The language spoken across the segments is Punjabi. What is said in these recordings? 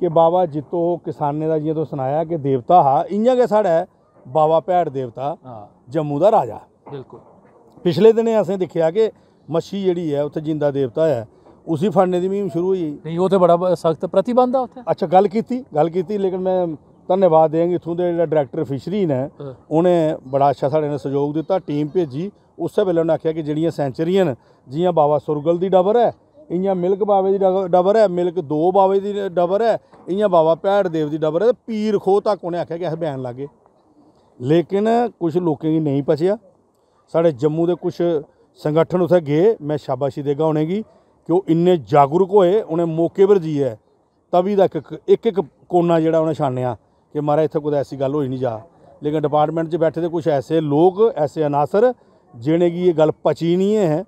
ਕਿ ਬਾਬਾ ਜਿੱਤੋ ਕਿਸਾਨੇ ਦਾ ਜਿਹਾ ਤੋਂ ਸੁਣਾਇਆ ਕਿ ਦੇਵਤਾ ਹਾ ਇੰਜਾਂ ਕੇ ਸਾੜਾ ਬਾਬਾ ਭੈੜ ਦੇਵਤਾ ਜੰਮੂ ਦਾ ਰਾਜਾ ਬਿਲਕੁਲ ਪਿਛਲੇ ਦਿਨੇ ਅਸੀਂ ਦੇਖਿਆ ਕਿ ਮੱਛੀ ਜਿਹੜੀ ਹੈ ਉੱਥੇ ਜਿੰਦਾ ਦੇਵਤਾ ਹੈ ਉਸੇ ਫੜਨੇ ਦੀ ਮੀਮ ਸ਼ੁਰੂ ਹੋਈ ਨਹੀਂ ਉਹ ਤੇ ਬੜਾ ਸਖਤ ਪ੍ਰਤੀਬੰਧ ਆ ਉੱਥੇ ਅੱਛਾ ਗੱਲ ਕੀਤੀ ਗੱਲ ਕੀਤੀ ਲੇਕਿਨ ਮੈਂ ਧੰਨਵਾਦ ਦੇਵਾਂਗੇ ਇਥੋਂ ਦੇ ਜਿਹੜਾ ਡਾਇਰੈਕਟਰ ਫਿਸ਼ਰੀ ਨੇ ਉਹਨੇ ਬੜਾ ਅੱਛਾ ਸਾਡੇ ਨੇ ਸਹਿਯੋਗ ਦਿੱਤਾ ਟੀਮ ਭੇਜੀ ਉਸੇ ਵੇਲੇ ਉਹਨਾਂ ਆਖਿਆ ਕਿ ਜਿਹੜੀਆਂ ਸੈਂਚਰੀਆਂ ਜੀਆਂ ਬਾਬਾ ਸੁਰਗਲ ਦੀ ਡਬਰ ਹੈ ਇੰਆ ਮਿਲਕ ਬਾਵੇ ਦੀ ਡਬਰ ਹੈ ਮਿਲਕ ਦੋ ਬਾਵੇ ਦੀ ਡਬਰ ਹੈ ਇੰਆ ਬਾਬਾ ਭੈੜ ਦੇਵ ਦੀ ਡਬਰ ਹੈ ਪੀਰ ਖੋ ਤੱਕ ਉਹਨੇ ਆਖਿਆ ਕਿ ਇਹ ਬੈਨ ਲੱਗੇ ਲੇਕਿਨ ਕੁਝ ਲੋਕਾਂ ਦੀ ਨਹੀਂ ਪਛਿਆ ਸਾਡੇ ਜੰਮੂ ਦੇ ਕੁਝ ਸੰਗਠਨ ਉਥੇ ਗਏ ਮੈਂ ਸ਼ਾਬਾਸ਼ੀ ਦੇਗਾ ਉਹਨੇਗੀ ਕਿ ਉਹ ਇੰਨੇ ਜਾਗਰੂਕ ਹੋਏ ਉਹਨੇ ਮੌਕੇ ਪਰ ਜੀ ਹੈ ਤਵੀ ਦਾ ਇੱਕ ਇੱਕ ਕੋਨਾ ਜਿਹੜਾ ਉਹਨੇ ਛਾਣਿਆ ਕਿ ਮਹਾਰਾ ਇੱਥੇ ਕੋਈ ਐਸੀ ਗੱਲ ਹੋਈ ਨਹੀਂ ਜਾ ਲੇਕਿਨ ਡਿਪਾਰਟਮੈਂਟ 'ਚ ਬੈਠੇ ਦੇ ਕੁਝ ਐਸੇ ਲੋਕ ਐਸੇ ਅਨਾਸਰ ਜਿਹਨੇ ਕੀ ਇਹ ਗੱਲ ਪਚੀ ਨਹੀਂ ਹੈ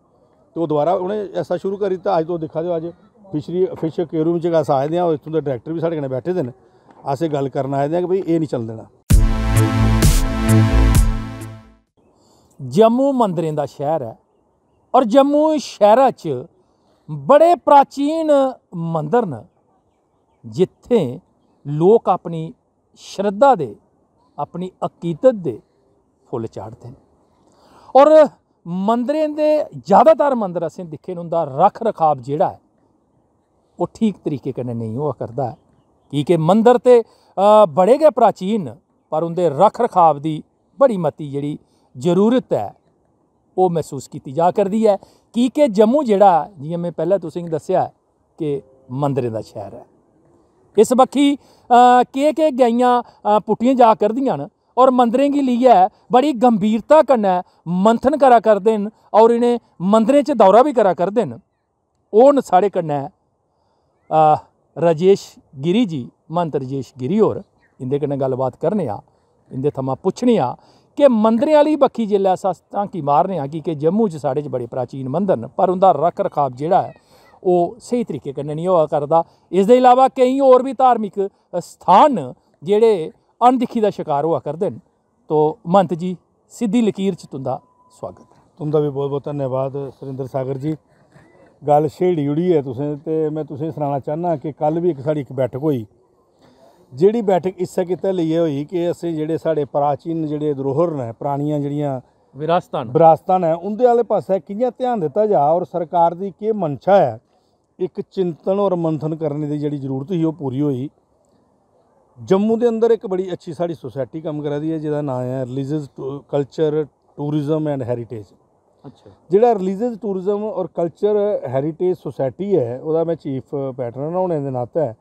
ਤੇ ਉਹ ਦੁਬਾਰਾ ਉਹਨੇ ਐਸਾ ਸ਼ੁਰੂ ਕਰੀ ਤਾਂ ਅੱਜ ਤੋਂ ਦੇਖਾ ਦਿਓ ਅੱਜ ਫਿਸ਼ਰੀ ਫਿਸ਼ ਕੇਰੂਮ ਚ ਗਾਸ ਆਏ ਦੇ ਆ ਉਹ ਦਾ ਡਾਇਰੈਕਟਰ ਵੀ ਸਾਡੇ ਨਾਲ ਬੈਠੇ ਦੇ ਨੇ ਆਸੇ ਗੱਲ ਕਰਨ ਆਏ ਦੇ ਆ ਕਿ ਭਈ ਇਹ ਨਹੀਂ ਚੱਲ ਦੇਣਾ ਜੰਮੂ ਮੰਦਰਾਂ ਦਾ ਸ਼ਹਿਰ ਹੈ ਔਰ ਜੰਮੂ ਸ਼ਹਿਰ ਚ ਬੜੇ ਪ੍ਰਾਚੀਨ ਮੰਦਰ ਨੇ ਜਿੱਥੇ ਲੋਕ ਆਪਣੀ ਸ਼ਰਧਾ ਦੇ ਆਪਣੀ ਅਕੀਦਤ ਦੇ ਫੁੱਲ ਚਾੜਦੇ ਨੇ ਔਰ ਮੰਦਰਾਂ ਦੇ ਜ਼ਿਆਦਾਤਰ ਮੰਦਰ ਅਸੀਂ ਨੂੰ ਦਾ ਰਖ ਰਖਾਬ ਜਿਹੜਾ ਹੈ ਉਹ ਠੀਕ ਤਰੀਕੇ ਕਨੇ ਨਹੀਂ ਹੋਆ ਕਰਦਾ ਕਿ ਠੀਕ ਹੈ ਮੰਦਰ ਤੇ ਬੜੇ ਗਏ ਪ੍ਰਾਚੀਨ ਪਰ ਉਹਦੇ ਰਖ ਰਖਾਵ ਦੀ ਬੜੀ ਮਤੀ ਜਿਹੜੀ ਜ਼ਰੂਰਤ ਹੈ ਉਹ ਮਹਿਸੂਸ ਕੀਤੀ ਜਾ ਕਰਦੀ ਹੈ ਕਿ ਕਿ ਜੰਮੂ ਜਿਹੜਾ ਜਿਵੇਂ ਮੈਂ ਪਹਿਲਾਂ ਤੁਸੀਂ ਦੱਸਿਆ ਕਿ ਮੰਦਰਾਂ ਦਾ ਸ਼ਹਿਰ ਹੈ ਇਸ ਵਕੀ ਕੇ ਕੇ ਗਾਈਆਂ ਪੁੱਟੀਆਂ ਜਾ ਕਰਦੀਆਂ ਨੇ और मंदरें गी लिए बड़ी गंभीरता कन्नै मंथन करा करदे न और इन्हें मंदरें च दौरा भी करा करदे न ओह् न साढ़े कन्नै राजेश गिरी जी महंत राजेश गिरी होर इं'दे कन्नै गल्लबात करने आं इं'दे थमां पुच्छने आं कि मंदरें आह्ली बक्खी जेल्लै अस झांकी मारने आं कि के जम्मू च साढ़े च बड़े प्राचीन मंदर न पर उं'दा रख रखाव जेह्ड़ा ऐ ओह् स्हेई तरीके कन्नै निं होआ करदा इसदे इलावा केईं होर बी धार्मिक स्थान न जेह्ड़े ਅਣਦਿੱਖੀ ਦਾ ਸ਼ਿਕਾਰ ਹੋਆ ਕਰਦੇ ਨੇ ਤੋਂ ਮੰਤ ਜੀ ਸਿੱਧੀ ਲਕੀਰ ਚ ਤੁੰਦਾ ਸਵਾਗਤ ਤੁੰਦਾ ਵੀ ਬਹੁਤ ਬਹੁਤ ਧੰਨਵਾਦ ਸੁਰਿੰਦਰ ਸਾਗਰ ਜੀ ਗੱਲ ਛੇੜੀ ਉੜੀ ਹੈ ਤੁਸੀਂ ਤੇ ਮੈਂ ਤੁਸੀਂ ਸੁਣਾਉਣਾ ਚਾਹਨਾ ਕਿ ਕੱਲ ਵੀ ਇੱਕ ਸਾਡੀ ਇੱਕ ਬੈਠਕ ਹੋਈ ਜਿਹੜੀ ਬੈਠਕ ਇਸੇ ਕਿਤੇ ਲਈ ਹੋਈ ਕਿ ਅਸੀਂ ਜਿਹੜੇ ਸਾਡੇ ਪ੍ਰਾਚੀਨ ਜਿਹੜੇ ਦਰੋਹਰ ਨੇ ਪੁਰਾਣੀਆਂ ਜਿਹੜੀਆਂ ਵਿਰਾਸਤਾਂ ਵਿਰਾਸਤਾਂ ਨੇ ਉਹਦੇ ਵਾਲੇ ਪਾਸੇ ਕਿੰਨਾ ਧਿਆਨ ਦਿੱਤਾ ਜਾ ਔਰ ਸਰਕਾਰ ਦੀ ਕੀ ਮਨਸ਼ਾ ਹੈ ਇੱਕ ਚਿੰਤਨ ਔਰ ਮੰਥਨ ਕਰਨ ਦੀ ਜਿਹੜੀ ਜ਼ਰੂਰਤ ਸੀ ਉਹ ਪੂਰੀ ਹੋਈ ਜੰਮੂ ਦੇ ਅੰਦਰ ਇੱਕ ਬੜੀ ਅੱਛੀ ਸਾਡੀ ਸੋਸਾਇਟੀ ਕੰਮ ਕਰਦੀ ਹੈ ਜਿਹਦਾ ਨਾਮ ਹੈ religious culture tourism and heritage ਅੱਛਾ ਜਿਹੜਾ ਰਿਲੀਜੀਅਸ ਟੂਰਿਜ਼ਮ ਔਰ ਕਲਚਰ ਹੈਰੀਟੇਜ ਸੋਸਾਇਟੀ ਹੈ ਉਹਦਾ ਮੈਂ ਚੀਫ ਪੈਟਰਨ ਹੋਣੇ ਦੇ ਨਾਤੇ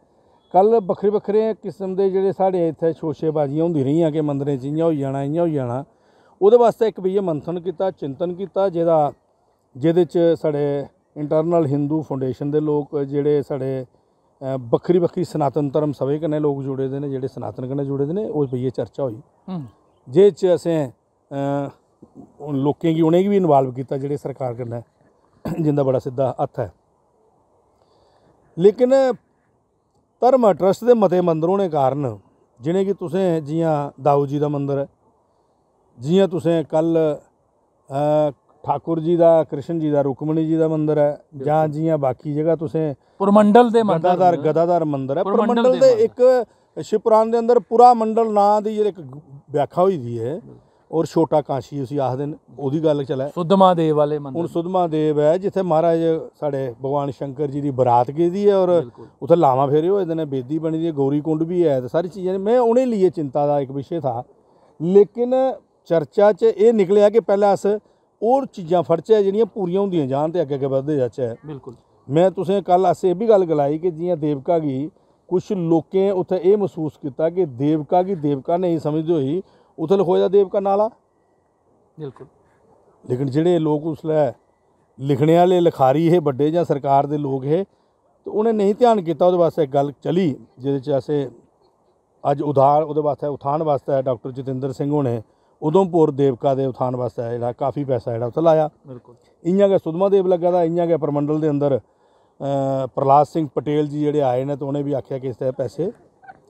ਕੱਲ ਵੱਖਰੇ ਵੱਖਰੇ ਕਿਸਮ ਦੇ ਜਿਹੜੇ ਸਾਡੇ ਇੱਥੇ ਸ਼ੋਸ਼ੇਬਾਜ਼ੀਆਂ ਹੁੰਦੀ ਰਹੀਆਂ ਕਿ ਮੰਦਰੇ ਜਿੰਨਾ ਹੋ ਜਾਣਾ ਇਆਂ ਹੋ ਜਾਣਾ ਉਹਦੇ ਵਾਸਤੇ ਇੱਕ ਵੀ ਇਹ ਮੰਥਨ ਕੀਤਾ ਚਿੰਤਨ ਕੀਤਾ ਜਿਹਦਾ ਜਿਹਦੇ ਚ ਸਾਡੇ ਇੰਟਰਨਲ ਹਿੰਦੂ ਫਾਊਂਡੇਸ਼ਨ ਦੇ ਲੋਕ ਜਿਹੜੇ ਸਾਡੇ ਬੱਕਰੀ ਬੱਕਰੀ ਸਨਾਤਨ ਧਰਮ ਸਭੇ ਕਨੇ ਲੋਕ ਜੁੜੇ ਦੇ ਨੇ ਜਿਹੜੇ ਸਨਾਤਨ ਕਨੇ ਜੁੜੇ ਦੇ ਨੇ ਉਹ ਪਈਏ ਚਰਚਾ ਹੋਈ ਜੇ ਚ ਅਸੀਂ ਉਹ ਲੋਕਾਂ ਕੀ ਉਹਨੇ ਵੀ ਇਨਵੋਲਵ ਕੀਤਾ ਜਿਹੜੇ ਸਰਕਾਰ ਕਨੇ ਜਿੰਦਾ ਬੜਾ ਸਿੱਧਾ ਹੱਥ ਹੈ ਲੇਕਿਨ ਧਰਮ ਟਰਸਟ ਦੇ ਮਤੇ ਮੰਦਰੋਂ ਨੇ ਕਾਰਨ ਜਿਨੇ ਕੀ ਤੁਸੀਂ ਜੀਆਂ ਦਾਊ ਜੀ ਦਾ ਮੰਦਰ ਹੈ ਜੀਆਂ ਤੁਸੀਂ ਕੱਲ ਠਾਕੁਰ ਜੀ ਦਾ ਕ੍ਰਿਸ਼ਨ ਜੀ ਦਾ ਰੁਕਮਣੀ ਜੀ ਦਾ ਮੰਦਿਰ ਹੈ ਜਾਂ ਜੀਆਂ ਬਾਕੀ ਜਗ੍ਹਾ ਤੁਸੀਂ ਪੁਰਮੰਡਲ ਦੇ ਮੰਦਿਰ ਗਦਾਦਾਰ ਗਦਾਦਾਰ ਮੰਦਿਰ ਹੈ ਪੁਰਮੰਡਲ ਦੇ ਇੱਕ ਸ਼ਿਵਪੁਰਾਣ ਦੇ ਅੰਦਰ ਪੁਰਾ ਮੰਡਲ ਨਾਂ ਦੀ ਜਿਹੜੀ ਇੱਕ ਵਿਆਖਿਆ ਹੋਈ ਦੀ ਹੈ ਔਰ ਛੋਟਾ ਕਾਂਸ਼ੀ ਅਸੀਂ ਆਖਦੇ ਨੇ ਉਹਦੀ ਗੱਲ ਚਲਾ ਸੁਧਮਾ ਦੇਵ ਵਾਲੇ ਮੰਦਿਰ ਹੁਣ ਸੁਧਮਾ ਦੇਵ ਹੈ ਜਿੱਥੇ ਮਹਾਰਾਜ ਸਾਡੇ ਭਗਵਾਨ ਸ਼ੰਕਰ ਜੀ ਦੀ ਬਰਾਤ ਗਈ ਹੈ ਔਰ ਉੱਥੇ ਲਾਵਾ ਫੇਰੇ ਹੋਏ ਨੇ ਬੇਦੀ ਬਣੀ ਦੀ ਗੋਰੀ ਕੁੰਡ ਵੀ ਹੈ ਤੇ ਸਾਰੀ ਚੀਜ਼ਾਂ ਨੇ ਮੈਂ ਉਹਨੇ ਲਈ ਚਿੰਤਾ ਦਾ ਇੱਕ ਵਿਸ਼ੇ ਥਾ ਲੇਕਿਨ ਚਰਚਾ 'ਚ ਇਹ ਨਿਕਲਿਆ ਕਿ ਪਹਿਲਾਂ ਅਸ ਔਰ ਚੀਜ਼ਾਂ ਫਰਚਾ ਜਿਹੜੀਆਂ ਪੂਰੀਆਂ ਹੁੰਦੀਆਂ ਜਾਣ ਤੇ ਅੱਗੇ ਅੱਗੇ ਵਧਦੇ ਆ ਬਿਲਕੁਲ ਮੈਂ ਤੁਸੀਂ ਕੱਲ ਅਸੇ ਇਹ ਵੀ ਗੱਲ ਗਲਾਈ ਕਿ ਜੀਆਂ ਦੇਵਕਾ ਗਈ ਕੁਝ ਲੋਕੇ ਉੱਥੇ ਇਹ ਮਹਿਸੂਸ ਕੀਤਾ ਕਿ ਦੇਵਕਾ ਕੀ ਦੇਵਕਾ ਨਹੀਂ ਸਮਝਦੇ ਹੋਈ ਉਥੇ ਜਾ ਦੇਵਕਾ ਨਾਲਾ ਬਿਲਕੁਲ ਲੇਕਿਨ ਜਿਹੜੇ ਲੋਕ ਉਸ ਲੈ ਲਿਖਣੇ ਵਾਲੇ ਲਿਖਾਰੀ ਇਹ ਵੱਡੇ ਜਾਂ ਸਰਕਾਰ ਦੇ ਲੋਕ ਇਹ ਤੇ ਉਹਨੇ ਨਹੀਂ ਧਿਆਨ ਕੀਤਾ ਉਹਦੇ ਵਾਸਤੇ ਗੱਲ ਚਲੀ ਜਿਹਦੇ ਚ ਅਸੇ ਅੱਜ ਉਧਾਰ ਉਹਦੇ ਵਾਸਤੇ ਉਠਾਣ ਵਾਸਤੇ ਡਾਕਟਰ ਜਤਿੰਦਰ ਸਿੰਘ ਹੋਣੇ ਉਦੋਂਪੁਰ ਦੇਵਕਾ ਦੇ ਉਥਾਨ ਵਾਸਤੇ ਜਿਹੜਾ ਕਾਫੀ ਪੈਸਾ ਜਿਹੜਾ ਉੱਥੇ ਲਾਇਆ ਬਿਲਕੁਲ ਇੰਨਾਂ ਕੇ ਦੇਵ ਲੱਗਾ ਦਾ ਇੰਨਾਂ ਕੇ ਪਰਮੰਡਲ ਦੇ ਅੰਦਰ ਪ੍ਰਲਾਦ ਸਿੰਘ ਪਟੇਲ ਜੀ ਜਿਹੜੇ ਆਏ ਨੇ ਤਾਂ ਉਹਨੇ ਵੀ ਆਖਿਆ ਕਿ ਇਸ ਤੇ ਪੈਸੇ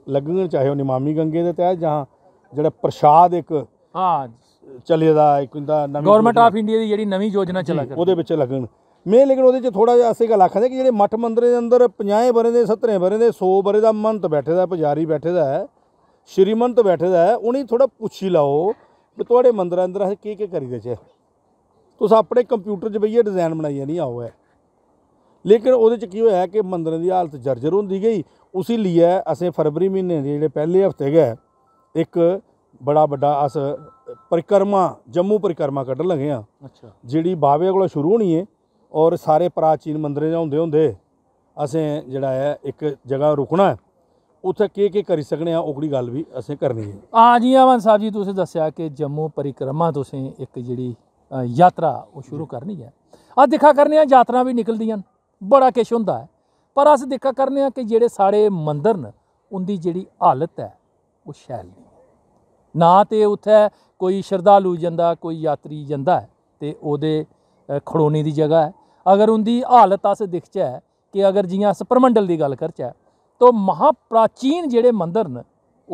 ਲੱਗਣ ਚਾਹੇ ਉਹ ਨਿਮਾਮੀ ਗੰਗੇ ਦੇ ਤਹਿਤ ਜਾਂ ਜਿਹੜਾ ਪ੍ਰਸ਼ਾਦ ਇੱਕ ਹਾਂ ਚੱਲੇਦਾ ਇੱਕ ਹੁੰਦਾ ਨਵੀਂ ਗਵਰਨਮੈਂਟ ਆਫ ਇੰਡੀਆ ਦੀ ਜਿਹੜੀ ਨਵੀਂ ਯੋਜਨਾ ਚਲਾ ਕਰ ਉਹਦੇ ਵਿੱਚ ਲੱਗਣ ਮੈਂ ਲੇਕਿਨ ਉਹਦੇ ਚ ਥੋੜਾ ਜਿਹਾ ਅਸੇ ਗੱਲ ਆਖਾਂ ਦੇ ਕਿ ਜਿਹੜੇ ਮੱਠ ਮੰਦਰੇ ਦੇ ਅੰਦਰ 50 ਬਰੇ ਦੇ 70 ਬਰੇ ਦੇ 100 ਬਰੇ ਦਾ ਮੰਤ ਬੈਠੇ ਦਾ ਪੁਜਾਰੀ ਬੈਠੇ ਦਾ ਹੈ ਸ਼੍ਰੀਮੰਤ ਬੈਠੇ ਦਾ ਉਹਨੇ ਥੋੜਾ ਪੁੱਛੀ ਲਾਓ ਵੀ ਤੁਹਾਡੇ અંદર ਅੰਦਰ ਕੀ ਕੀ કરી દે છે ਤੁਸੀਂ ਆਪਣੇ ਕੰਪਿਊਟਰ 'ਚ ਬਈਏ ਡਿਜ਼ਾਈਨ ਬਣਾਈ ਨਹੀਂ ਆਉ ਹੈ ਲੇਕਿਨ ਉਹਦੇ 'ਚ ਕੀ ਹੋਇਆ ਕਿ ਮੰਦਰਾਂ ਦੀ ਹਾਲਤ ਜਰਜਰ ਹੁੰਦੀ ਗਈ ਉਸੇ ਲਈ ਅਸੀਂ ਫਰਵਰੀ ਮਹੀਨੇ ਦੇ ਜਿਹੜੇ ਪਹਿਲੇ ਹਫਤੇ ਗਏ ਇੱਕ ਬੜਾ ਵੱਡਾ ਅਸ ਪਰਿਕਰਮਾ ਜੰਮੂ ਪਰਿਕਰਮਾ ਕੱਢਣ ਲੱਗੇ ਆ ਅੱਛਾ ਜਿਹੜੀ ਬਾਵੇ ਕੋਲੋਂ ਸ਼ੁਰੂ ਹੋਣੀ ਹੈ ਔਰ ਸਾਰੇ ਪ੍ਰਾਚੀਨ ਮੰਦਰਾਂ ਜਾਂ ਹੁੰਦੇ ਹੁੰਦੇ ਅਸੀਂ ਜਿਹੜਾ ਹੈ ਇੱਕ ਜਗ੍ਹਾ ਰੁਕਣਾ ਉੱਥੇ ਕੀ ਕੀ ਕਰੀ ਸਕਨੇ ਆ ਉਹੜੀ ਗੱਲ ਵੀ ਅਸੀਂ ਕਰਨੀ ਹੈ ਆ ਜੀ ਆਵਨ ਸਾਹਿਬ ਜੀ ਤੁਸੀਂ ਦੱਸਿਆ ਕਿ ਜੰਮੂ ਪਰਿਕਰਮਾ ਤੁਸੀਂ ਇੱਕ ਜਿਹੜੀ ਯਾਤਰਾ ਉਹ ਸ਼ੁਰੂ ਕਰਨੀ ਹੈ ਆ ਦਿਖਾ ਕਰਨੇ ਆ ਯਾਤਰਾ ਵੀ ਨਿਕਲਦੀਆਂ ਬੜਾ ਕਿਸ਼ ਹੁੰਦਾ ਹੈ ਪਰ ਅਸੀਂ ਦਿਖਾ ਕਰਨੇ ਆ ਕਿ ਜਿਹੜੇ ਸਾਰੇ ਮੰਦਰ ਨੇ ਉਹਦੀ ਜਿਹੜੀ ਹਾਲਤ ਹੈ ਉਹ ਸ਼ੈਲ ਨਹੀਂ ਨਾ ਤੇ ਉੱਥੇ ਕੋਈ ਸ਼ਰਧਾਲੂ ਜਾਂਦਾ ਕੋਈ ਯਾਤਰੀ ਜਾਂਦਾ ਤੇ ਉਹਦੇ ਖੜੋਣੀ ਦੀ ਜਗ੍ਹਾ ਹੈ ਅਗਰ ਉਹਦੀ ਹਾਲਤ ਅਸ ਦਿਖਚਾ ਕਿ ਅਗਰ ਜੀਆਂ ਸਪਰਮੰਡਲ ਦੀ ਗੱਲ ਕਰਚਾ ਤੋਂ ਮਹਾਪ੍ਰਾਚੀਨ ਜਿਹੜੇ ਮੰਦਰ ਨੇ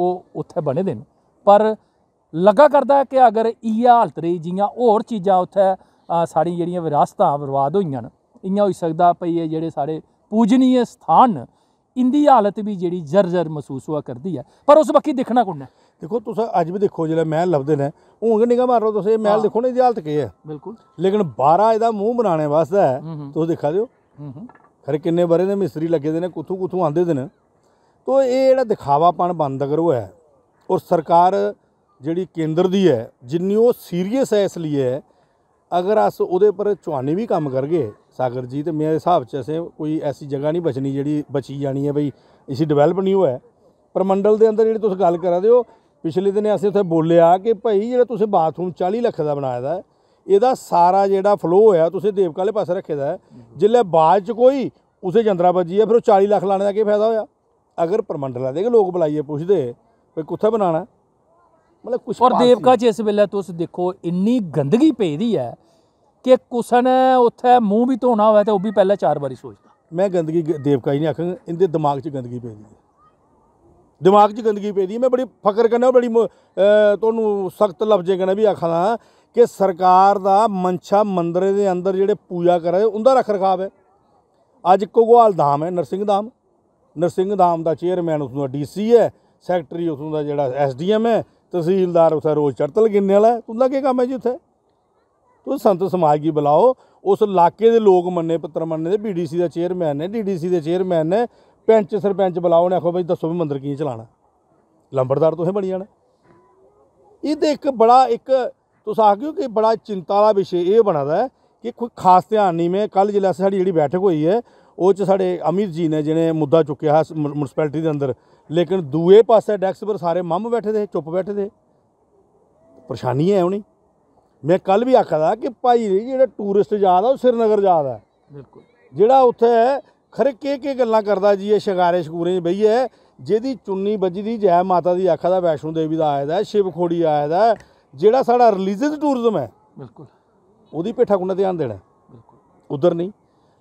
ਉਹ ਉੱਥੇ ਬਣੇ ਦੇ ਨੇ ਪਰ ਲੱਗਾ ਕਰਦਾ ਹੈ ਕਿ ਅਗਰ ਹਾਲਤ ਰਹੀ ਜੀਆਂ ਹੋਰ ਚੀਜ਼ਾਂ ਉੱਥੇ ਸਾਡੀ ਜਿਹੜੀਆਂ ਵਿਰਾਸਤਾਂ ਬਰਬਾਦ ਹੋਈਆਂ ਨੇ ਇੰਨਾ ਹੋਈ ਸਕਦਾ ਪਈ ਹੈ ਜਿਹੜੇ ਸਾਰੇ ਪੂਜਨੀਏ ਸਥਾਨ ਇੰਦੀ ਹਾਲਤ ਵੀ ਜਿਹੜੀ ਜਰਜਰ ਮਹਿਸੂਸ ਹੋਆ ਕਰਦੀ ਹੈ ਪਰ ਉਸ ਬਾਕੀ ਦੇਖਣਾ ਕੁੰਨਾ ਦੇਖੋ ਤੁਸੀਂ ਅੱਜ ਵੀ ਦੇਖੋ ਜਿਹੜਾ ਮਹਿਲ ਲੱਭਦੇ ਨੇ ਹੁਣ ਨਿਗਾ ਮਾਰ ਲਓ ਤੁਸੀਂ ਇਹ ਮਹਿਲ ਦੇਖੋ ਨਾ ਇਹਦੀ ਹਾਲਤ ਕੀ ਹੈ ਬਿਲਕੁਲ ਲੇਕਿਨ 12 ਇਹਦਾ ਮੂੰਹ ਬਣਾਉਣੇ ਵਾਸਤੇ ਤੁਸੀਂ ਦੇਖਾ ਦਿਓ ਹੂੰ ਹੂੰ ਖਰੇ ਕਿੰਨੇ ਬਰੇ ਦੇ ਮਿਸਤਰੀ ਲੱਗੇ ਦੇ ਨੇ ਕੁੱਥੂ ਕੁੱਥੂ ਆਂਦੇ ਦੇ ਨੇ ਤੋ ਇਹ ਜਿਹੜਾ ਦਿਖਾਵਾਪਣ ਬੰਦ ਕਰੋ ਹੈ ਔਰ ਸਰਕਾਰ ਜਿਹੜੀ ਕੇਂਦਰ ਦੀ ਹੈ ਜਿੰਨੀ ਉਹ ਸੀਰੀਅਸ ਹੈ ਇਸ ਲਈ ਹੈ ਅਗਰ ਅਸ ਉਹਦੇ ਪਰ ਚੁਹਾਨੇ ਵੀ ਕੰਮ ਕਰਗੇ ਸਾਗਰ ਜੀ ਤੇ ਮੇਰੇ ਹਿਸਾਬ ਚ ਅਸੇ ਕੋਈ ਐਸੀ ਜਗ੍ਹਾ ਨਹੀਂ ਬਚਣੀ ਜਿਹੜੀ ਬਚੀ ਜਾਣੀ ਹੈ ਬਈ ਇਸੀ ਡਿਵੈਲਪ ਨਹੀਂ ਹੋਇਆ ਮੰਡਲ ਦੇ ਅੰਦਰ ਜਿਹੜੀ ਤੁਸੀਂ ਗੱਲ ਕਰਾ ਦਿਓ ਪਿਛਲੇ ਦਿਨ ਅਸੀਂ ਉੱਥੇ ਬੋਲਿਆ ਕਿ ਭਾਈ ਜਿਹੜਾ ਤੁਸੀਂ ਬਾਥਰੂਮ 40 ਲੱਖ ਦਾ ਬਣਾਇਆ ਦਾ ਇਹਦਾ ਸਾਰਾ ਜਿਹੜਾ ਫਲੋ ਹੋਇਆ ਤੁਸੀਂ ਦੇਵਕਾ ਵਾਲੇ ਪਾਸੇ ਰੱਖੇ ਦਾ ਜਿੱਲੇ ਬਾਅਦ ਚ ਕੋਈ ਉਸੇ ਬੱਜੀ ਹੈ ਫਿਰ ਉਹ 40 ਲੱਖ ਲਾਣੇ ਦਾ ਕੀ ਫਾਇਦਾ ਹੋਇਆ ਅਗਰ ਪਰਮੰਡਲਾ ਦੇ ਲੋਕ ਬੁਲਾਈਏ ਪੁੱਛਦੇ ਵੀ ਕਿੱਥੇ ਬਣਾਣਾ ਮਤਲਬ ਕੁਛ ਔਰ ਦੇਵਕਾ ਚ ਇਸ ਵੇਲੇ ਤੁਸੀਂ ਦੇਖੋ ਇੰਨੀ ਗੰਦਗੀ ਪਈਦੀ ਹੈ ਕਿ ਕੁਸਨ ਉੱਥੇ ਮੂੰਹ ਵੀ ਧੋਣਾ ਹੋਵੇ ਤੇ ਉਹ ਵੀ ਪਹਿਲਾਂ ਚਾਰ ਵਾਰੀ ਸੋਚਦਾ ਮੈਂ ਗੰਦਗੀ ਦੇਵਕਾ ਹੀ ਨਹੀਂ ਆਖਾਂ ਇਹਦੇ ਦਿਮਾਗ 'ਚ ਗੰਦਗੀ ਪੈਦੀ ਹੈ ਦਿਮਾਗ 'ਚ ਗੰਦਗੀ ਪੈਦੀ ਮੈਂ ਬੜੀ ਫਕਰ ਕਰਨਾ ਬੜੀ ਤੁਹਾਨੂੰ ਸਖਤ ਲਫ਼ਜ਼ੇ ਕਹਣਾ ਵੀ ਆਖਾਂ ਕਿ ਸਰਕਾਰ ਦਾ ਮਨਛਾ ਮੰਦਰ ਦੇ ਅੰਦਰ ਜਿਹੜੇ ਪੂਜਾ ਕਰਦੇ ਉਹਦਾ ਰੱਖ ਰਖਾਵ ਹੈ ਅੱਜ ਕੋਗਵਾਲ ਧਾਮ ਹੈ ਨਰਸਿੰਘ ਧਾਮ ਨਰਸਿੰਘ ਧਾਮ ਦਾ ਚੇਅਰਮੈਨ ਉਸ ਦਾ ਡੀਸੀ ਹੈ ਸੈਕਟਰੀ ਉਸ ਦਾ ਜਿਹੜਾ ਐਸਡੀਐਮ ਹੈ ਤਹਿਸੀਲਦਾਰ ਉਥੇ ਰੋਜ਼ ਚੜਤਲ ਗਿੰਨੇ ਵਾਲਾ ਉਹਦਾ ਕੀ ਕੰਮ ਹੈ ਜੀ ਉੱਥੇ ਤੂੰ ਸੰਤ ਸਮਾਜ ਕੀ ਬੁਲਾਓ ਉਸ ਇਲਾਕੇ ਦੇ ਲੋਕ ਮੰਨੇ ਪੱਤਰ ਮੰਨੇ ਦੇ ਬੀਡੀਸੀ ਦਾ ਚੇਅਰਮੈਨ ਨੇ ਡੀਡੀਸੀ ਦੇ ਚੇਅਰਮੈਨ ਨੇ ਪੈਂਚ ਸਰਪੰਚ ਬੁਲਾਓ ਨੇ ਆਖੋ ਬਈ ਦੱਸੋ ਵੀ ਮੰਦਰ ਕੀ ਚਲਾਣਾ ਲੰਬੜਦਾਰ ਤੁਸੀਂ ਬਣੀ ਜਾਣਾ ਇਹਦੇ ਇੱਕ ਬੜਾ ਇੱਕ ਤੁਸੀਂ ਆਖ ਗਿਓ ਕਿ ਬੜਾ ਚਿੰਤਾ ਵਾਲਾ ਵਿਸ਼ੇ ਇਹ ਬਣਦਾ ਕਿ ਕੋਈ ਖਾਸ ਧਿਆਨ ਨਹੀਂ ਮੈਂ ਕੱਲ ਜਿਲ੍ਹਾ ਸਾਡੀ ਜਿਹੜੀ ਬੈਠਕ ਹੋਈ ਹੈ ਉਹ 'ਚ ਸਾਡੇ ਅਮੀਰ ਜੀ ਨੇ ਜਿਹਨੇ ਮੁੱਦਾ ਚੁੱਕਿਆ ਹੈ ਮਿਊਨਿਸਪੈਲਿਟੀ ਦੇ ਅੰਦਰ ਲੇਕਿਨ ਦੂਏ ਪਾਸੇ ਡੈਕਸ ਪਰ ਸਾਰੇ ਮੰਮ ਬੈਠੇ ਦੇ ਚੁੱਪ ਬੈਠੇ ਦੇ ਪਰੇਸ਼ਾਨੀ ਹੈ ਹੁਣੀ ਮੈਂ ਕੱਲ ਵੀ ਆਖਦਾ ਕਿ ਭਾਈ ਜਿਹੜਾ ਟੂਰਿਸਟ ਜ਼ਿਆਦਾ ਉਹ ਸ੍ਰੀਨਗਰ ਜ਼ਿਆਦਾ ਬਿਲਕੁਲ ਜਿਹੜਾ ਉੱਥੇ ਹੈ ਖਰੇ ਕੇ ਕੀ ਗੱਲਾਂ ਕਰਦਾ ਜੀ ਇਹ ਸ਼ਿਕਾਰੇ ਸ਼ਕੂਰੇ ਜੀ ਬਈਏ ਜਿਹਦੀ ਚੁੰਨੀ ਵੱਜਦੀ ਜੈ ਮਾਤਾ ਦੀ ਆਖਾ ਦਾ ਵੈਸ਼ਨੂ ਦੇਵੀ ਦਾ ਆਇਆ ਦਾ ਸ਼ਿਵ ਖੋੜੀ ਆਇਆ ਦਾ ਜਿਹੜਾ ਸਾਡਾ ਰਿਲੀਜੀਅਸ ਟੂਰਿਜ਼ਮ ਹੈ ਬਿਲਕੁਲ ਉਹਦੀ ਪੇਠਾ ਕੁੰਨਾ ਧਿਆਨ ਦੇਣਾ ਬਿਲਕੁਲ ਉਧਰ ਨਹੀਂ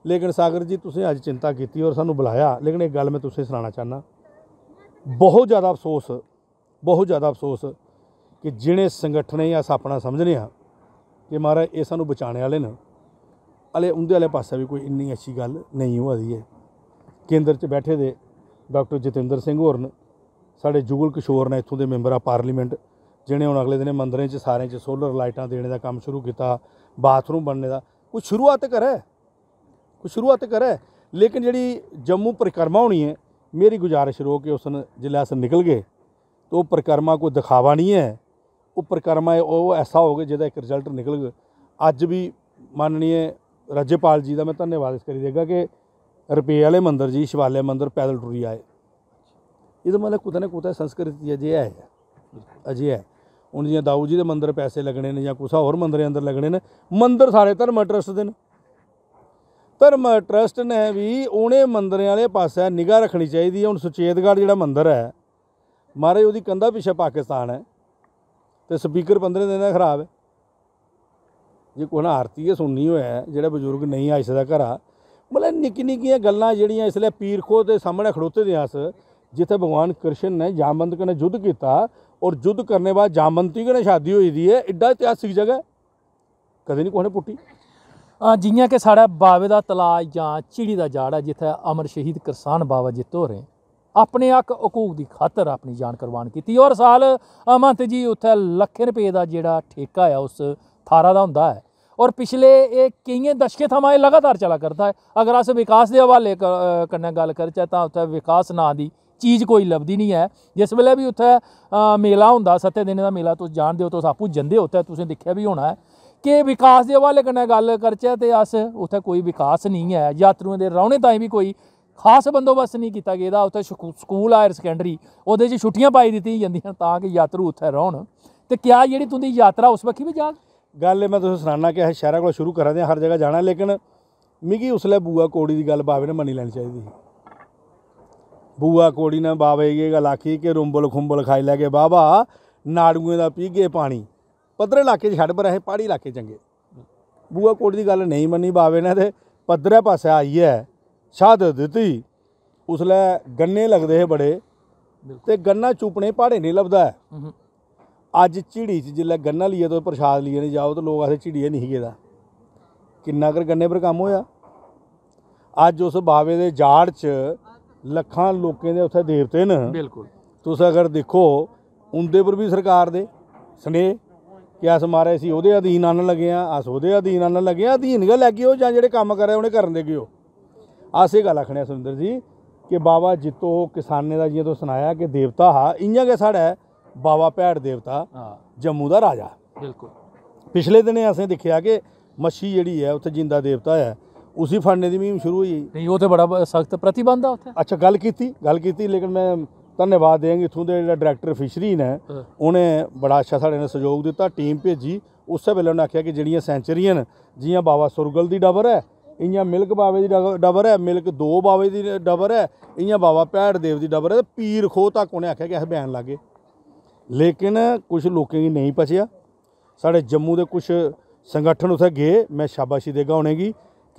ਲੇਕਿਨ ਸਾਗਰ ਜੀ ਤੁਸੀਂ ਅੱਜ ਚਿੰਤਾ ਕੀਤੀ ਔਰ ਸਾਨੂੰ ਬੁਲਾਇਆ ਲੇਕਿਨ ਇੱਕ ਗੱਲ ਮੈਂ ਤੁਸੀਂ ਸੁਣਾਉਣਾ ਚਾਹਨਾ ਬਹੁਤ ਜ਼ਿਆਦਾ ਅਫਸੋਸ ਬਹੁਤ ਜ਼ਿਆਦਾ ਅਫਸੋਸ ਕਿ ਜਿਹੜੇ ਸੰਗਠਨ ਜਾਂ ਸਾਪਣਾ ਸਮਝਨੇ ਆ ਕਿ ਮਹਾਰਾ ਇਹ ਸਾਨੂੰ ਬਚਾਣੇ ਵਾਲੇ ਨੇ ਅਲੇ ਉਹਦੇ ਵਾਲੇ ਪਾਸੇ ਵੀ ਕੋਈ ਇੰਨੀ ਅੱਛੀ ਗੱਲ ਨਹੀਂ ਹੋ ਰਹੀ ਹੈ ਕੇਂਦਰ 'ਚ ਬੈਠੇ ਦੇ ਡਾਕਟਰ ਜਤਿੰਦਰ ਸਿੰਘ ਨੇ ਸਾਡੇ ਜੁਗਲ ਕਿਸ਼ੋਰ ਨੇ ਇੱਥੋਂ ਦੇ ਮੈਂਬਰ ਆ ਪਾਰਲੀਮੈਂਟ ਜਿਹਨੇ ਹੁਣ ਅਗਲੇ ਦਿਨੇ ਮੰਦਰਾਂ 'ਚ ਸਾਰਿਆਂ 'ਚ ਸੋਲਰ ਲਾਈਟਾਂ ਦੇਣ ਦਾ ਕੰਮ ਸ਼ੁਰੂ ਕੀਤਾ ਬਾਥਰੂਮ ਬਣਨੇ ਦਾ ਕੋਈ ਸ਼ੁਰੂਆਤ ਕਰੇ ਕੋਈ ਸ਼ੁਰੂਆਤ ਕਰੇ ਲੇਕਿਨ ਜਿਹੜੀ ਜੰਮੂ ਪ੍ਰਕਰਮਾ ਹੋਣੀ ਹੈ ਮੇਰੀ ਗੁਜ਼ਾਰਿਸ਼ ਰੋ ਕੇ ਉਸਨ ਜ਼ਿਲ੍ਹਾ ਸੇ ਨਿਕਲ ਗਏ ਤੋ ਪ੍ਰਕਰਮਾ ਕੋ ਦਿਖਾਵਾ ਨਹੀਂ ਹੈ ਉਹ ਪ੍ਰਕਰਮਾ ਉਹ ਐਸਾ ਹੋ ਗਿਆ ਜਿਹਦਾ ਇੱਕ ਰਿਜ਼ਲਟ ਨਿਕਲ ਗਿਆ ਅੱਜ ਵੀ ਮਾਨਣੀਏ ਰਾਜੇਪਾਲ ਜੀ ਦਾ ਮੈਂ ਧੰਨਵਾਦ ਇਸ ਕਰੀ ਦੇਗਾ ਕਿ ਰੁਪਏ ਵਾਲੇ ਮੰਦਰ ਜੀ ਸ਼ਿਵਾਲੇ ਮੰਦਰ ਪੈਦਲ ਟੁਰੀ ਆਏ ਇਹਦਾ ਮਤਲਬ ਕੁਤਨੇ ਨੇ ਕੁਤਾ ਸੰਸਕ੍ਰਿਤੀ ਅਜੇ ਹੈ ਅਜੇ ਹੈ ਹੁਣ ਜਿਵੇਂ ਦਾਊ ਜੀ ਦੇ ਮੰਦਰ ਪੈਸੇ ਲੱਗਣੇ ਨੇ ਜਾਂ ਕੁਸਾ ਹੋਰ ਮੰਦਰੇ ਅੰਦਰ ਲੱਗਣੇ ਨੇ ਮੰਦਰ ਸਾਰੇ ਧਰਮ ਟਰਸਟ ਦੇ ਨੇ ਧਰਮ ਟਰਸਟ ਨੇ ਵੀ ਉਹਨੇ ਮੰਦਰਿਆਂ ਵਾਲੇ ਪਾਸੇ ਨਿਗਾਹ ਰੱਖਣੀ ਚਾਹੀਦੀ ਹੈ ਹੁਣ ਸੁਚੇਤਗੜ ਜਿਹੜਾ ਮੰਦਰ ਹੈ ਮਾਰੇ ਉਹਦੀ ਕੰਧਾ ਪਿੱਛੇ ਪਾਕਿਸਤਾਨ ਹੈ ਤੇ ਸਪੀਕਰ 15 ਦਿਨ ਦਾ ਖਰਾਬ ਹੈ ਜੇ ਕੋਈ ਨਾ ਆਰਤੀ ਹੈ ਸੁਣਨੀ ਹੋਇਆ ਜਿਹੜਾ ਬਜ਼ੁਰਗ ਨਹੀਂ ਆ ਸਕਦਾ ਘਰਾ ਮਤਲਬ ਨਿੱਕੀ ਨਿੱਕੀਆਂ ਗੱਲਾਂ ਜਿਹੜੀਆਂ ਇਸ ਲਈ ਪੀਰ ਖੋ ਦੇ ਸਾਹਮਣੇ ਖੜੋਤੇ ਦੇ ਆਸ ਜਿੱਥੇ ਭਗਵਾਨ ਕ੍ਰਿਸ਼ਨ ਨੇ ਜਾਮਬੰਦਕ ਕਨੇ ਯੁੱਧ ਕੀਤਾ ਔਰ ਜੁੱਧ ਕਰਨੇ ਬਾਅਦ ਜਾਮਨਤੀ के ਸ਼ਾਦੀ ਹੋਈ ਦੀ ਹੈ है ਇਤਿਹਾਸਿਕ ਜਗ੍ਹਾ जगह ਕਦੇ ਨਹੀਂ ਕੋਹਨੇ ਪੁੱਟੀ ਜਿਵੇਂ ਕਿ ਸਾਡਾ ਬਾਵੇ ਦਾ ਤਲਾ ਜਾਂ ਚਿੜੀ ਦਾ ਜਾੜ ਹੈ ਜਿੱਥੇ ਅਮਰ ਸ਼ਹੀਦ ਕਿਸਾਨ ਬਾਵਾ ਜੀ ਰਹੇ ਆਪਣੇ ਹੱਕ ਹਕੂਕ ਦੀ ਖਾਤਰ ਆਪਣੀ ਜਾਨ ਕੁਰਬਾਨ ਕੀਤੀ ਔਰ ਸਾਲ ਅਮੰਤ ਜੀ ਉੱਥੇ ਲੱਖੇ ਰੁਪਏ ਦਾ ਜਿਹੜਾ ਠੇਕਾ ਆ ਉਸ ਥਾਰਾ ਦਾ ਹੁੰਦਾ ਹੈ ਔਰ ਪਿਛਲੇ ਇਹ ਕਈਆਂ ਦਸ਼ਕੇ ਤੋਂ ਇਹ ਲਗਾਤਾਰ ਚਲਾ ਕਰਦਾ ਹੈ ਅਗਰ ਅਸ ਵਿਕਾਸ ਦੇ ਹਵਾਲੇ ਕਰਨਾ ਗੱਲ ਕਰਚਾ ਤਾਂ ਉੱਥੇ ਵਿਕਾਸ ਨਾਂ ਦੀ ਚੀਜ਼ ਕੋਈ ਲੱਭਦੀ ਨਹੀਂ ਹੈ ਜਿਸ ਵੇਲੇ ਵੀ ਉੱਥੇ ਮੇਲਾ ਹੁੰਦਾ ਸੱਤੇ ਦਿਨ ਦਾ ਮੇਲਾ ਤੁਸੀਂ ਜਾਣਦੇ ਹੋ ਤੁਸੀਂ ਆਪੂ ਜਾਂਦੇ ਹੋ ਤਾਂ ਤੁਸੀਂ ਦੇਖਿਆ ਵੀ ਹੋਣਾ ਹੈ ਕਿ ਵਿਕਾਸ ਦੇ ਹਵਾਲੇ ਕਨੇ ਗੱਲ ਕਰਚੇ ਤੇ ਅਸ ਉੱਥੇ ਕੋਈ ਵਿਕਾਸ ਨਹੀਂ ਹੈ ਯਾਤਰੂਆਂ ਦੇ ਰੌਣੇ ਤਾਂ ਵੀ ਕੋਈ ਖਾਸ ਬੰਦੋਬਸਤ ਨਹੀਂ ਕੀਤਾ ਗਿਆ ਇਹਦਾ ਉੱਥੇ ਸਕੂਲ ਆਇਰ ਸੈਕੰਡਰੀ ਉਹਦੇ 'ਚ ਛੁੱਟੀਆਂ ਪਾਈ ਦਿੱਤੀਆਂ ਜਾਂਦੀਆਂ ਤਾਂ ਕਿ ਯਾਤਰੂ ਉੱਥੇ ਰਹਿਣ ਤੇ ਕਿਆ ਜਿਹੜੀ ਤੁੰਦੀ ਯਾਤਰਾ ਉਸ ਵਕੀ ਵੀ ਜਾ ਗੱਲ ਮੈਂ ਤੁਹਾਨੂੰ ਸੁਣਾਣਾ ਕਿ ਇਹ ਸ਼ਹਿਰਾਂ ਕੋਲ ਸ਼ੁਰੂ ਕਰਾਂ ਦੇ ਹਰ ਜਗ੍ਹਾ ਜਾਣਾ ਲੇਕਿਨ ਮਿਗੀ ਉਸਲੇ ਬੂਆ ਕੋੜੀ ਦੀ ਗੱਲ ਬਾਵੇ ਨੇ ਮੰਨੀ ਲੈਣੀ ਚਾਹੀਦੀ ਸੀ ਬੂਆ ਕੋੜੀ ਨਾ ਬਾਵੇ ਗੇ ਗਲਾਖੀ ਕੇ ਰੁੰਬਲ ਖੁੰਬਲ ਖਾਈ ਲੈ ਕੇ ਬਾਬਾ ਨਾੜੂਏ ਦਾ ਪੀ ਗੇ ਪਾਣੀ ਪੱਧਰੇ ਇਲਾਕੇ 'ਚ ਛੱਡ ਪਰ ਇਹ ਪਹਾੜੀ ਇਲਾਕੇ ਚੰਗੇ ਬੂਆ ਕੋੜੀ ਦੀ ਗੱਲ ਨਹੀਂ ਮੰਨੀ ਬਾਵੇ ਨੇ ਤੇ ਪੱਧਰੇ ਪਾਸੇ ਆਈ ਹੈ ਸਾਧ ਦਿੱਤੀ ਉਸ ਲੈ ਗੰਨੇ ਲੱਗਦੇ ਹੈ ਬੜੇ ਤੇ ਗੰਨਾ ਚੁਪਣੇ ਪਹਾੜੇ ਨਹੀਂ ਲੱਭਦਾ ਅੱਜ ਝਿੜੀ 'ਚ ਜਿੱਲੇ ਗੰਨਾ ਲਈਏ ਤੋਂ ਪ੍ਰਸ਼ਾਦ ਲਈਏ ਨਹੀਂ ਜਾਓ ਤਾਂ ਲੋਕ ਆਸੇ ਝਿੜੀਏ ਨਹੀਂ ਗੇਦਾ ਕਿੰਨਾ ਕਰ ਗੰਨੇ ਪਰ ਕੰਮ ਹੋਇਆ ਅੱਜ ਉਸ ਬਾਵੇ ਦੇ ਜਾੜ 'ਚ ਲੱਖਾਂ ਲੋਕਾਂ ਦੇ ਉੱਥੇ ਦੇਵਤੇ ਨੇ ਬਿਲਕੁਲ ਤੁਸੀਂ ਅਗਰ ਦੇਖੋ ਉਹਦੇ ਪਰ ਵੀ ਸਰਕਾਰ ਦੇ ਸਨੇਹ ਕਿ ਅਸ ਮਾਰੇ ਸੀ ਉਹਦੇ ਅਧੀਨ ਆਣ ਲੱਗੇ ਆ ਅਸ ਉਹਦੇ ਅਧੀਨ ਆਣ ਲੱਗੇ ਆ ਅਧੀਨ ਗੱਲ ਲੱਗੀ ਉਹ ਜਾਂ ਜਿਹੜੇ ਕੰਮ ਕਰ ਰਹੇ ਉਹਨੇ ਕਰਨ ਦੇ ਗਿਓ ਆਸੇ ਗੱਲ ਆਖਣਿਆ ਸੁੰਦਰ ਜੀ ਕਿ ਬਾਬਾ ਜਿੱਤੋ ਕਿਸਾਨੇ ਦਾ ਜੀ ਤੋਂ ਸੁਣਾਇਆ ਕਿ ਦੇਵਤਾ ਹਾ ਇੰਜਾਂ ਕੇ ਸਾਡਾ ਬਾਬਾ ਭੈੜ ਦੇਵਤਾ ਜੰਮੂ ਦਾ ਰਾਜਾ ਬਿਲਕੁਲ ਪਿਛਲੇ ਦਿਨੇ ਅਸੀਂ ਦੇਖਿਆ ਕਿ ਮੱਛੀ ਜਿਹੜੀ ਹੈ ਉੱਥੇ ਜਿੰਦਾ ਦੇਵਤਾ ਹੈ उसी फाड़ने की मुहिम शुरू हुई नहीं वो तो बड़ा सख्त प्रतिबंध है अच्छा गल की गल की लेकिन मैं धन्यवाद देंगे इतों के जो डायरैक्टर फिशरी ने हाँ। उन्हें बड़ा अच्छा साढ़े ने सहयोग दिता टीम भेजी उस वेले उन्हें आख्या कि जड़िया सेंचुरियां न जियां बाबा सुरगल की डबर है इं मिलक बाबे की डबर है मिलक दो बाबे की डबर है इं बाबा भैड़ देव की डबर है पीर खो तक उन्हें आख्या कि अस बैन लागे लेकिन कुछ लोगों की नहीं पचया साढ़े जम्मू के कुछ संगठन उत्थे गए मैं शाबाशी देगा उन्हें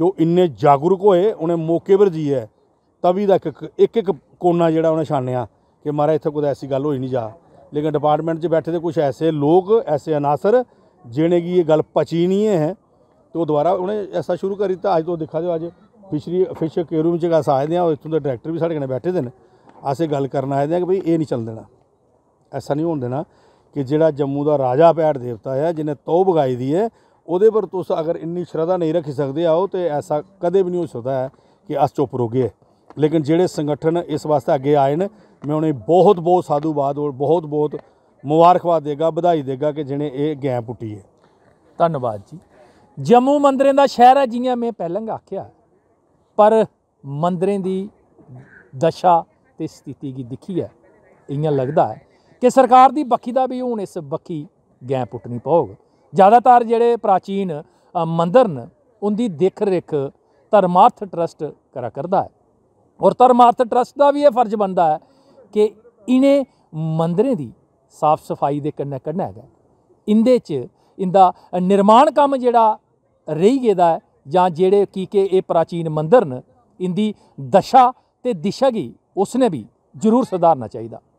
ਕਿ ਉਹ ਇੰਨੇ ਜਾਗਰੂਕ ਹੋਏ ਉਹਨੇ ਮੌਕੇ ਪਰ ਜੀਏ ਤਵੀ ਦਾ ਇੱਕ ਇੱਕ ਇੱਕ ਕੋਨਾ ਜਿਹੜਾ ਉਹਨੇ ਛਾਣਿਆ ਕਿ ਮਹਾਰਾ ਇੱਥੇ ਕੋਈ ਐਸੀ ਗੱਲ ਹੋਈ ਨਹੀਂ ਜਾ ਲੇਕਿਨ ਡਿਪਾਰਟਮੈਂਟ 'ਚ ਬੈਠੇ ਦੇ ਕੁਝ ਐਸੇ ਲੋਕ ਐਸੇ ਅਨਾਸਰ ਜਿਹਨੇ ਕੀ ਇਹ ਗੱਲ ਪਚੀ ਨਹੀਂ ਹੈ ਤੋ ਦੁਬਾਰਾ ਉਹਨੇ ਐਸਾ ਸ਼ੁਰੂ ਕਰੀ ਤਾਂ ਅੱਜ ਤੋਂ ਦੇਖਾ ਦਿਓ ਅੱਜ ਫਿਸ਼ਰੀ ਕੇ ਰੂਮ ਚ ਗਾਸ ਆਏ ਦਿਆਂ ਉੱਥੋਂ ਦੇ ਡਾਇਰੈਕਟਰ ਵੀ ਸਾਡੇ ਨੇ ਬੈਠੇ ਦੇ ਨੇ ਆਸੇ ਗੱਲ ਕਰਨ ਆਏ ਦਿਆਂ ਕਿ ਭਈ ਇਹ ਨਹੀਂ ਚੱਲ ਦੇਣਾ ਐਸਾ ਨਹੀਂ ਹੋਣ ਦੇਣਾ ਕਿ ਜਿਹੜਾ ਜੰਮੂ ਦਾ ਰਾਜਾ ਪੈੜ ਦੇਵਤਾ ਹੈ ਜਿਹਨੇ ਤੋਬ ਗਾਈ ਦੀ ਹੈ ਉਹਦੇ ਪਰ ਤੁਸੀਂ ਅਗਰ ਇੰਨੀ ਸ਼ਰਧਾ ਨਹੀਂ ਰੱਖ ਸਕਦੇ ਆਓ ਤੇ ਐਸਾ ਕਦੇ ਵੀ ਨਹੀਂ ਹੋ ਸਕਦਾ ਕਿ ਅਸ ਚੁੱਪ ਰੋਗੇ ਲੇਕਿਨ ਜਿਹੜੇ ਸੰਗਠਨ ਇਸ ਵਾਸਤੇ ਅੱਗੇ ਆਏ ਨੇ ਮੈਂ ਉਹਨੇ ਬਹੁਤ ਬਹੁਤ ਸਾਧੂਵਾਦ ਔਰ ਬਹੁਤ ਬਹੁਤ ਮੁਬਾਰਕਵਾਦ ਦੇਗਾ ਵਧਾਈ ਦੇਗਾ ਕਿ ਜਿਹਨੇ ਇਹ ਗੈਂ ਪੁੱਟੀ ਹੈ ਧੰਨਵਾਦ ਜੀ ਜੰਮੂ ਮੰਦਰੇ ਦਾ ਸ਼ਹਿਰ ਹੈ ਜਿਵੇਂ ਮੈਂ ਪਹਿਲਾਂ ਆਖਿਆ ਪਰ ਮੰਦਰੇ ਦੀ ਦਸ਼ਾ ਤੇ ਸਥਿਤੀ ਕੀ ਦਿਖੀ ਹੈ ਇੰਨਾ ਲੱਗਦਾ ਹੈ ਕਿ ਸਰਕਾਰ ਦੀ ਬੱਕੀ ਦਾ ਵੀ ਹੁਣ ਇਸ ਬੱਕੀ ਗੈਂ ਪੁੱਟਣੀ ਪਊਗਾ ਜ਼ਿਆਦਾਤਰ ਜਿਹੜੇ ਪ੍ਰਾਚੀਨ ਮੰਦਰ ਨ ਉਹਦੀ ਦੇਖ ਰੇਖ ਧਰਮਾਰਥ ਟਰਸਟ ਕਰਾ ਕਰਦਾ ਹੈ ਔਰ ਧਰਮਾਰਥ ਟਰਸਟ ਦਾ ਵੀ ਇਹ ਫਰਜ਼ ਬਣਦਾ ਹੈ ਕਿ ਇਹਨੇ ਮੰਦਰੇ ਦੀ ਸਾਫ ਸਫਾਈ ਦੇ ਕੰਨੇ ਕੰਨਾ ਹੈਗਾ ਇੰਦੇ ਚ ਇੰਦਾ ਨਿਰਮਾਣ ਕੰਮ ਜਿਹੜਾ ਰਹੀ ਗਿਆਦਾ ਜਾਂ ਜਿਹੜੇ ਕੀ ਕਿ ਇਹ ਪ੍ਰਾਚੀਨ ਮੰਦਰ ਨ ਇੰਦੀ ਦਸ਼ਾ ਤੇ ਦਿਸ਼ਾ ਗਈ ਉਸਨੇ ਵੀ ਜ਼ਰੂਰ ਸੁਧਾਰਨਾ ਚਾਹੀਦਾ